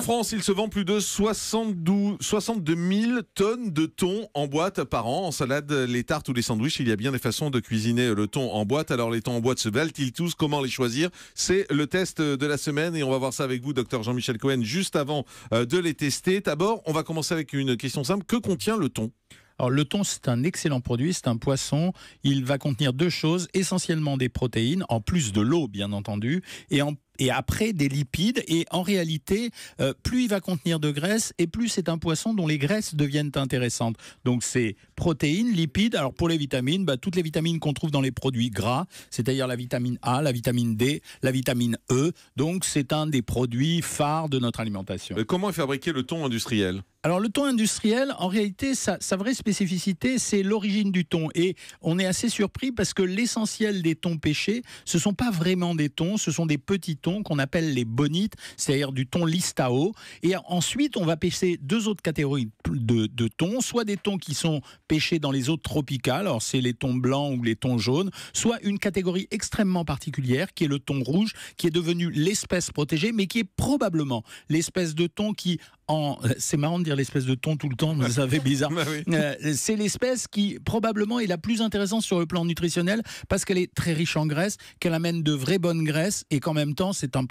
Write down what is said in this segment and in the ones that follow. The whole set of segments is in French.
En France, il se vend plus de 62 000 tonnes de thon en boîte par an. En salade, les tartes ou les sandwichs, il y a bien des façons de cuisiner le thon en boîte. Alors les thons en boîte se valent-ils tous Comment les choisir C'est le test de la semaine et on va voir ça avec vous, docteur Jean-Michel Cohen, juste avant euh, de les tester. D'abord, on va commencer avec une question simple. Que contient le thon alors, le thon, c'est un excellent produit, c'est un poisson. Il va contenir deux choses, essentiellement des protéines, en plus de l'eau, bien entendu, et en et après des lipides. Et en réalité, euh, plus il va contenir de graisse et plus c'est un poisson dont les graisses deviennent intéressantes. Donc c'est protéines, lipides. Alors pour les vitamines, bah, toutes les vitamines qu'on trouve dans les produits gras, c'est-à-dire la vitamine A, la vitamine D, la vitamine E. Donc c'est un des produits phares de notre alimentation. Euh, comment est fabriqué le thon industriel alors le thon industriel, en réalité, sa, vraie spécificité, c'est l'origine du thon. Et on est assez surpris parce que l'essentiel des thons pêchés, ce sont pas vraiment des thons, ce sont des petits thons qu'on appelle les bonites, c'est-à-dire du thon listao. Et ensuite, on va pêcher deux autres catégories de, de thons, soit des thons qui sont pêchés dans les eaux tropicales, alors c'est les thons blancs ou les thons jaunes, soit une catégorie extrêmement particulière qui est le thon rouge, qui est devenu l'espèce protégée, mais qui est probablement l'espèce de thon qui, c'est marrant de dire l'espèce de thon tout le temps, mais ça bizarre. Bah euh, c'est l'espèce qui probablement est la plus intéressante sur le plan nutritionnel parce qu'elle est très riche en graisse, qu'elle amène de vraies bonnes graisses et qu'en même temps, c'est un,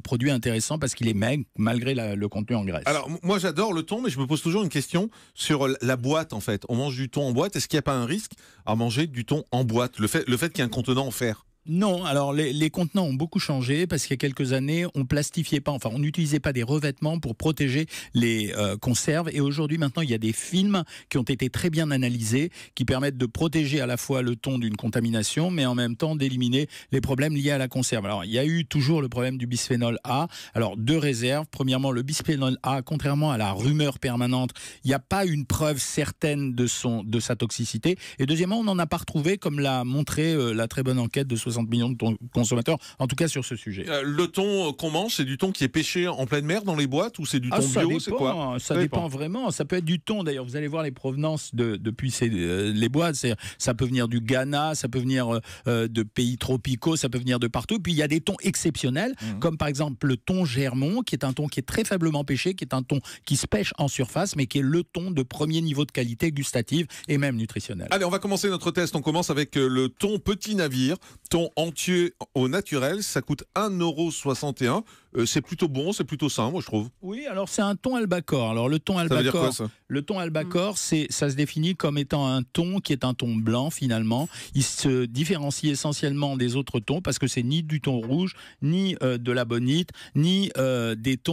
produit intéressant parce qu'il est maigre malgré le contenu en graisse. Alors, moi, j'adore le thon, mais je me pose toujours une question sur la boîte en fait. On mange du thon en boîte. Est-ce qu'il n'y a pas un risque à manger du thon en boîte Le fait, le fait qu'il y ait un contenant en fer non, alors les, contenants ont beaucoup changé parce qu'il y a quelques années, on plastifiait pas, enfin on n'utilisait pas des revêtements pour protéger les euh, conserves. Et aujourd'hui, maintenant, il y a des films qui ont été très bien analysés, qui permettent de protéger à la fois le ton d'une contamination, mais en même temps d'éliminer les problèmes liés à la conserve. Alors il y a eu toujours le problème du bisphénol A. Alors deux réserves. Premièrement, le bisphénol A, contrairement à la rumeur permanente, il n'y a pas une preuve certaine de son de sa toxicité. Et deuxièmement, on n'en a pas retrouvé, comme l'a montré euh, la très bonne enquête de millions de consommateurs, en tout cas sur ce sujet. Euh, le thon qu'on mange, c'est du thon qui est pêché en pleine mer dans les boîtes ou c'est du ah, thon bio dépend, quoi ça, dépend. vraiment. Ça peut être du thon d'ailleurs. Vous allez voir les provenances de, depuis euh, les boîtes. Ça peut venir du Ghana, ça peut venir euh, de pays tropicaux, ça peut venir de partout. Puis il y a des thons exceptionnels, mmh. comme par exemple le thon Germont, qui est un thon qui est très faiblement pêché, qui est un thon qui se pêche en surface, mais qui est le thon de premier niveau de qualité gustative et même nutritionnelle. Allez, on va commencer notre test. On commence avec le thon petit navire, thon entier au naturel, ça coûte 1,61€. Euh, c'est plutôt bon, c'est plutôt sain, moi je trouve. Oui, alors c'est un ton albacore. Alors le ton albacore, ça le ton albacore, mm. c'est ça se définit comme étant un ton qui est un ton blanc finalement. Il se différencie essentiellement des autres tons parce que c'est ni du ton rouge, ni euh, de la bonite, ni euh, des tons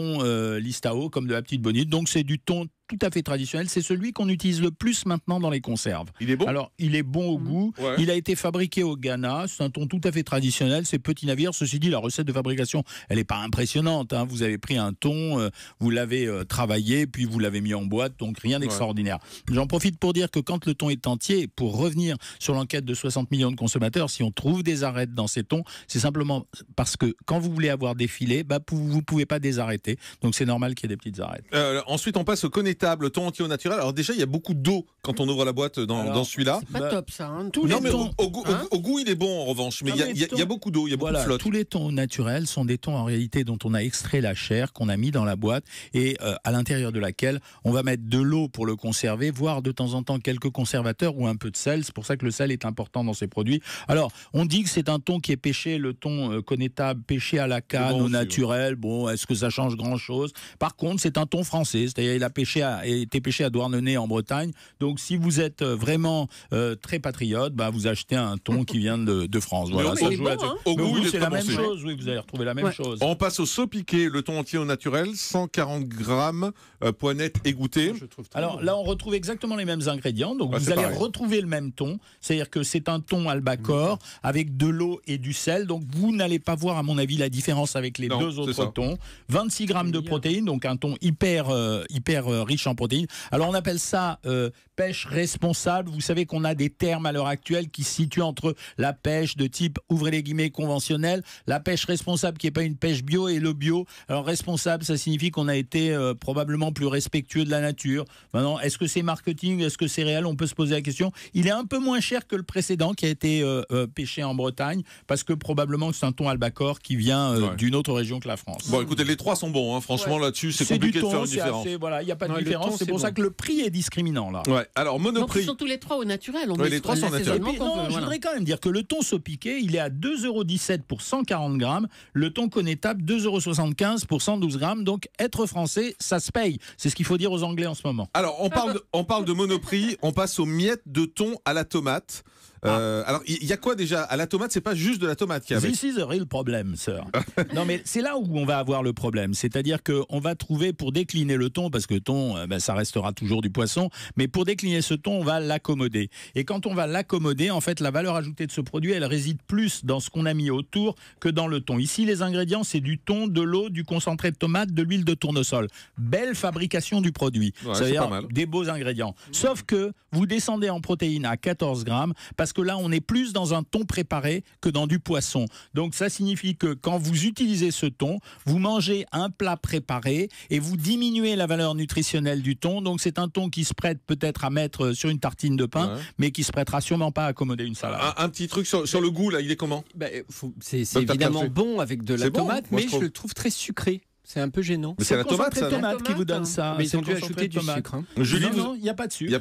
listao comme de la petite bonite. Donc c'est du ton tout à fait traditionnel. C'est celui qu'on utilise le plus maintenant dans les conserves. Il est bon Alors, il est bon au mmh. goût. Il a été fabriqué au Ghana. C'est un thon tout à fait traditionnel. C'est petit navire. Ceci dit, la recette de fabrication, elle n'est pas impressionnante. Hein. Vous avez pris un thon, euh, vous l'avez euh, travaillé, puis vous l'avez mis en boîte. Donc, rien d'extraordinaire. J'en profite pour dire que quand le thon est entier, pour revenir sur l'enquête de 60 millions de consommateurs, si on trouve des arêtes dans ces thons, c'est simplement parce que quand vous voulez avoir des filets, bah, vous ne pouvez pas désarrêter. Donc, c'est normal qu'il y ait des petites arêtes. Euh, ensuite, on passe au connectique véritable thon entier au naturel. Alors déjà, il y a beaucoup d'eau quand on ouvre la boîte dans, celui-là. C'est pas top ça. Hein. Tous non, les mais hein au, goût, il est bon en revanche, mais il y, a beaucoup d'eau, il y a beaucoup de flotte. Tous les tons naturels sont des thons en réalité dont on a extrait la chair, qu'on a mis dans la boîte et euh, à l'intérieur de laquelle on va mettre de l'eau pour le conserver, voire de temps en temps quelques conservateurs ou un peu de sel. C'est pour ça que le sel est important dans ces produits. Alors, on dit que c'est un thon qui est pêché, le thon euh, connétable, pêché à la canne, au naturel. Bon, est-ce que ça change grand-chose Par contre, c'est un thon français, c'est-à-dire il a pêché à et été pêché à Douarnenez en Bretagne. Donc si vous êtes euh, vraiment euh, très patriote, bah, vous achetez un thon qui vient de, France. Voilà, ça hein. Au goût, c'est la même chose. Oui, vous allez retrouver la même chose. On passe au saut piqué, le thon entier au naturel, 140 grammes, euh, net égoutté. Ah, Alors là, on retrouve exactement les mêmes ingrédients. Donc ah, vous allez retrouver le même thon. C'est-à-dire que c'est un thon albacore avec de l'eau et du sel. Donc vous n'allez pas voir, à mon avis, la différence avec les deux autres thons. 26 grammes de protéines, donc un thon hyper, euh, hyper riche riche protéines. Alors on appelle ça euh, pêche responsable. Vous savez qu'on a des termes à l'heure actuelle qui se situent entre la pêche de type, ouvrez les guillemets, conventionnelle, la pêche responsable qui n'est pas une pêche bio et le bio. Alors responsable, ça signifie qu'on a été euh, probablement plus respectueux de la nature. Maintenant, est-ce que c'est marketing Est-ce que c'est réel On peut se poser la question. Il est un peu moins cher que le précédent qui a été euh, pêché en Bretagne parce que probablement c'est un thon albacore qui vient d'une autre région que la France. Bon, écoutez, les trois sont bons. Hein. Franchement, là-dessus, c'est compliqué de faire une différence. voilà, il n'y a pas de c'est pour ça que le prix est discriminant là. Ouais. Alors monoprix. sont tous les trois au naturel. On les trois sont naturels. Non, euh, je voudrais quand même dire que le thon piqué il est à 2,17 euros pour 140 grammes. Le thon connétable, 2,75 euros pour 112 grammes. Donc être français, ça se paye. C'est ce qu'il faut dire aux Anglais en ce moment. Alors on ah, parle, bah. on parle de monoprix. On passe aux miettes de thon à la tomate. Euh, alors, il y, a quoi déjà À la tomate, c'est pas juste de la tomate qu'il y avait. This is a real problem, sir. non, mais c'est là où on va avoir le problème. C'est-à-dire qu'on va trouver, pour décliner le thon, parce que thon, euh, ben, ça restera toujours du poisson, mais pour décliner ce thon, on va l'accommoder. Et quand on va l'accommoder, en fait, la valeur ajoutée de ce produit, elle réside plus dans ce qu'on a mis autour que dans le thon. Ici, les ingrédients, c'est du thon, de l'eau, du concentré de tomate, de l'huile de tournesol. Belle fabrication du produit. C'est-à-dire des beaux ingrédients. Sauf que vous descendez en protéines à 14 grammes, parce parce que là, on est plus dans un thon préparé que dans du poisson. Donc ça signifie que quand vous utilisez ce thon, vous mangez un plat préparé et vous diminuez la valeur nutritionnelle du thon. Donc c'est un thon qui se prête peut-être à mettre sur une tartine de pain, mais qui se prêtera sûrement pas à accommoder une salade. Un, petit truc sur, le goût, là, il est comment bah, euh, C'est évidemment bon avec de la tomate, mais je, le trouve très sucré. C'est un peu gênant. c'est la tomate, tomate qui vous donne ça. Mais c'est du sucre. Hein. Julie, non, il n'y a pas de sucre.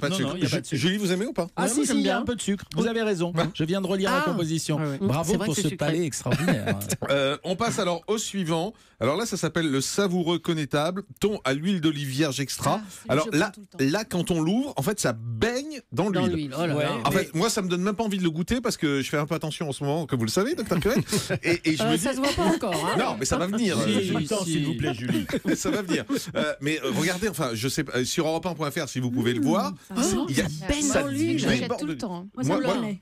Julie, vous aimez ou pas Ah, si, il y a un peu de sucre. Vous avez raison. Je viens de relire la ah. composition. Bravo pour ce palais extraordinaire. Euh, on passe alors au suivant. Alors là, ça s'appelle le savoureux connétable, ton à l'huile d'olive vierge extra. Ah, alors là, là, quand on l'ouvre, en fait, ça baigne dans l'huile. Oh en fait, moi, ça me donne même pas envie de le goûter parce que je fais un peu attention en ce moment, comme vous le savez, docteur Cohen. Et je euh, se voit pas encore. Hein. Non, mais ça va venir. Julie. ça va venir. Euh, mais euh, regardez, enfin, je sais pas, euh, sur europe si vous pouvez le mmh. voir, ah, il y a ça tout le temps. Hein.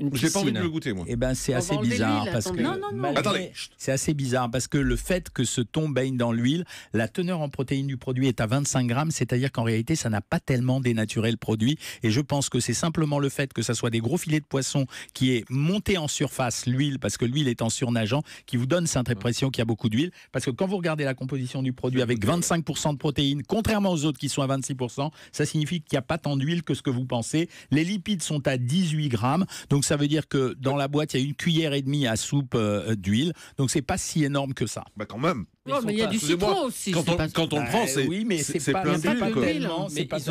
Moi, j'ai pas envie de le goûter, moi. Eh ben, c'est assez bizarre parce que. Non, non, non. Attendez. C'est assez bizarre parce que le fait que ce thon baigne dans l'huile, la teneur en protéines du produit est à 25 grammes, c'est-à-dire qu'en réalité, ça n'a pas tellement dénaturé le produit. Et je pense que c'est simplement le fait que ça soit des gros filets de poisson qui est monté en surface l'huile parce que l'huile est en surnageant qui vous donne cette impression qu'il y a beaucoup d'huile. Parce que quand vous regardez la composition du produit avec 25% de protéines, contrairement aux autres qui sont à 26%. Ça signifie qu'il n'y a pas tant d'huile que ce que vous pensez. Les lipides sont à 18 grammes. Donc ça veut dire que dans la boîte, il y a une cuillère et demie à soupe euh, d'huile. Donc c'est pas si énorme que ça. Bah quand même. Non, mais il y a du citron aussi. Quand on, quand on bah prend, c'est oui, mais c'est plein d'huile. Mais ils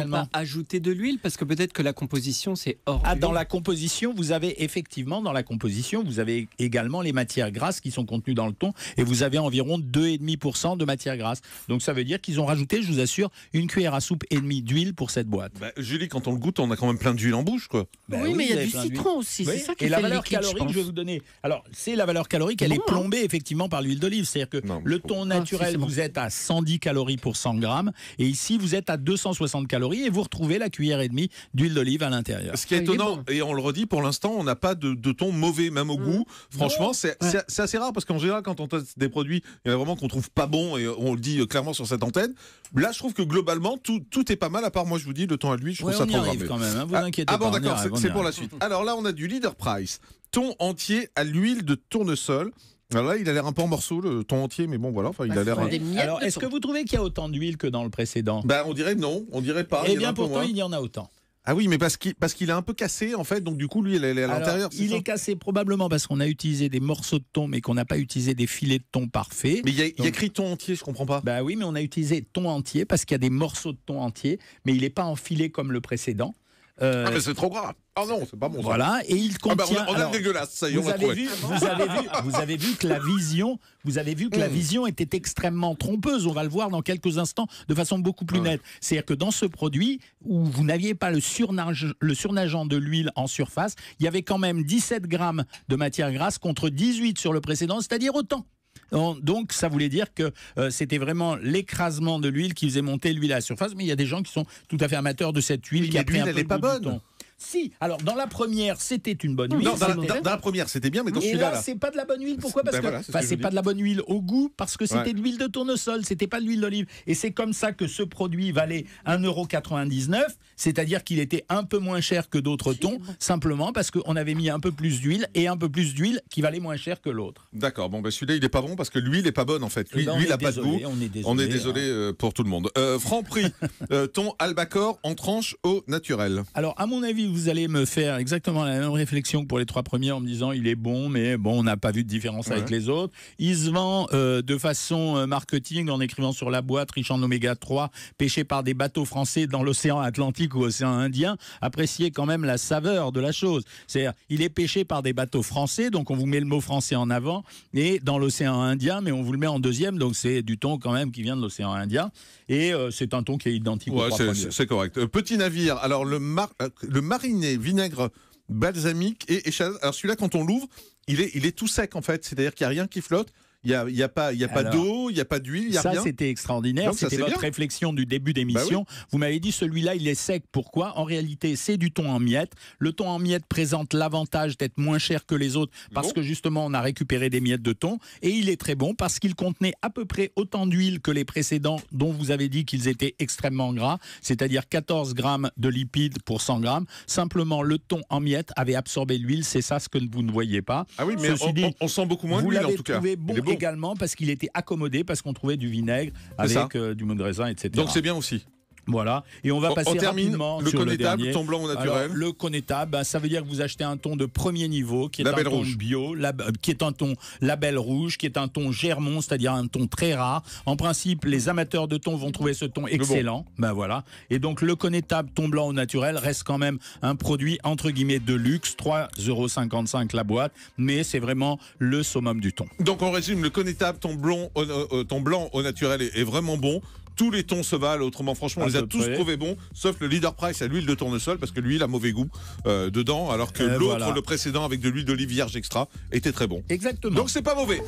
n'ont pas ajouté de l'huile parce que peut-être que la composition c'est hors. Ah, dans la composition, vous avez effectivement dans la composition, vous avez également les matières grasses qui sont contenues dans le thon et vous avez environ 2,5% de matières grasses. Donc ça veut dire qu'ils ont rajouté, je vous assure, une cuillère à soupe et demie d'huile pour cette boîte. Bah, Julie, quand on le goûte, on a quand même plein d'huile en bouche, quoi. Bah oui, mais il y a du citron aussi. Ça qui et la valeur calorique, je, vais vous donner. Alors c'est la valeur calorique, elle est hein. plombée effectivement par l'huile d'olive, c'est-à-dire que le thon naturel, vous êtes à 110 calories pour 100 grammes. Et ici, vous êtes à 260 calories et vous retrouvez la cuillère et demie d'huile d'olive à l'intérieur. Ce qui est ah, étonnant, et on le redit, pour l'instant, on n'a pas de, de, ton mauvais, même au mmh. goût. Bah Franchement, c'est assez rare parce qu'en général, quand on teste des produits, il y a vraiment qu'on trouve pas bon et on le dit euh, clairement sur cette antenne. Là, je trouve que globalement, tout, est pas mal, à part moi, je vous dis, le ton à lui, je trouve ça trop quand hein, vous ah, ah bon, d'accord, c'est pour la suite. Alors là, on a du Leader Price. Thon entier à l'huile de tournesol là, ah il a l'air un peu en morceaux, le ton entier, mais bon, voilà. il bah, a l'air. Euh, Alors, est-ce que vous trouvez qu'il y a autant d'huile que dans le précédent Ben, on dirait non, on dirait pas. Eh bien, pourtant, il y en a autant. Ah oui, mais parce qu'il parce qu'il est un peu cassé en fait, donc du coup lui il est à l'intérieur. Il est cassé probablement parce qu'on a utilisé des morceaux de ton mais qu'on n'a pas utilisé des filets de ton parfaits. Mais il y, a, écrit thon entier, je comprends pas. Bah oui, mais on a utilisé thon entier parce qu'il y a des morceaux de ton entier, mais il n'est pas en comme le précédent. Euh, ah, mais c'est trop grave, Ah non, c'est pas bon. Ça. Voilà, et il ah bah, contient. on, a, dégueulasse, ça est, vous vous, avez vu, que la vision, vous avez vu que la mm. vision était extrêmement trompeuse. On va le voir dans quelques instants de façon beaucoup plus nette. C'est-à-dire que dans ce produit où vous n'aviez pas le, surnage, le surnageant de l'huile en surface, il y avait quand même 17 grammes de matière grasse contre 18 sur le précédent, c'est-à-dire autant. Donc ça voulait dire que euh, c'était vraiment l'écrasement de l'huile qui faisait monter l'huile à la surface. Mais il y a des gens qui sont tout à fait amateurs de cette huile qui a pris un peu pas bonne. Si, alors dans la première, c'était une bonne huile. Non, dans, la, première, c'était bien, mais dans celui-là, là, c'est pas de la bonne huile. Pourquoi ben Parce que c'est pas de la bonne huile au goût, parce que c'était de l'huile de tournesol, c'était pas de l'huile d'olive. Et c'est comme ça que ce produit valait 1,99€, c'est-à-dire qu'il était un peu moins cher que d'autres tons simplement parce qu'on avait mis un peu plus d'huile et un peu plus d'huile qui valait moins cher que l'autre. D'accord, bon, ben celui-là, il est pas bon parce que l'huile est pas bonne en fait. L'huile eh ben, a pas de goût. on est désolé, hein. euh, pour tout le monde. Euh, Franprix, euh, thon albacore en tranche au naturel. Alors, à mon avis, vous allez me faire exactement la même réflexion que pour les trois premiers en me disant il est bon, mais bon, on n'a pas vu de différence avec les autres. Il se vend euh, de façon euh, marketing en écrivant sur la boîte riche en oméga 3, pêché par des bateaux français dans l'océan Atlantique ou océan Indien. Appréciez quand même la saveur de la chose. C'est-à-dire, il est pêché par des bateaux français, donc on vous met le mot français en avant, et dans l'océan Indien, mais on vous le met en deuxième, donc c'est du ton quand même qui vient de l'océan Indien. Et euh, c'est un ton qui est identique ouais, C'est correct. Petit navire. Alors, le, mar le mariné, vinaigre balsamique et échalote. Alors celui-là, quand on l'ouvre, il est, il est tout sec en fait, c'est-à-dire qu'il n'y a rien qui flotte. Il n'y a, y a pas, y a pas d'eau, il n'y a pas d'huile, il n'y a ça, rien. Ça, c'était extraordinaire. C'était votre réflexion du début bah d'émission. Vous m'avez dit, celui-là, il est sec. Pourquoi En réalité, c'est du thon en miettes. Le thon en miettes présente l'avantage d'être moins cher que les autres parce que justement, on a récupéré des miettes de thon. Et il est très bon parce qu'il contenait à peu près autant d'huile que les précédents dont vous avez dit qu'ils étaient extrêmement gras, c'est-à-dire 14 grammes de lipides pour 100 grammes. Simplement, le thon en miettes avait absorbé l'huile. C'est ça ce que vous ne voyez pas. Ah oui, mais on, on, sent beaucoup moins d'huile en tout cas. Également parce qu'il était accommodé, parce qu'on trouvait du vinaigre avec euh, du monde raisin, etc. Donc c'est bien aussi. Voilà, et on va passer rapidement le sur connétable, le ton blanc au naturel. le connétable, bah, ça veut dire que vous achetez un ton de premier niveau, qui est un rouge. bio, euh, qui est un ton label rouge, qui est un ton Germont, c'est-à-dire un ton très rare. En principe, les amateurs de ton vont trouver ce ton excellent. Ben voilà. Et donc le connétable, ton blanc au naturel, reste quand même un produit entre guillemets de luxe, 3,55€ la boîte, mais c'est vraiment le summum du ton Donc on résume, le connétable, ton au, euh, euh, blanc au naturel est vraiment bon tous les tons se valent. Autrement, franchement, on les a tous trouvés bons, sauf le leader price à l'huile de tournesol, parce que lui, a mauvais goût euh, dedans, alors que eh, l'autre, le précédent avec de l'huile d'olive vierge extra, était très bon. Exactement. Donc c'est pas mauvais.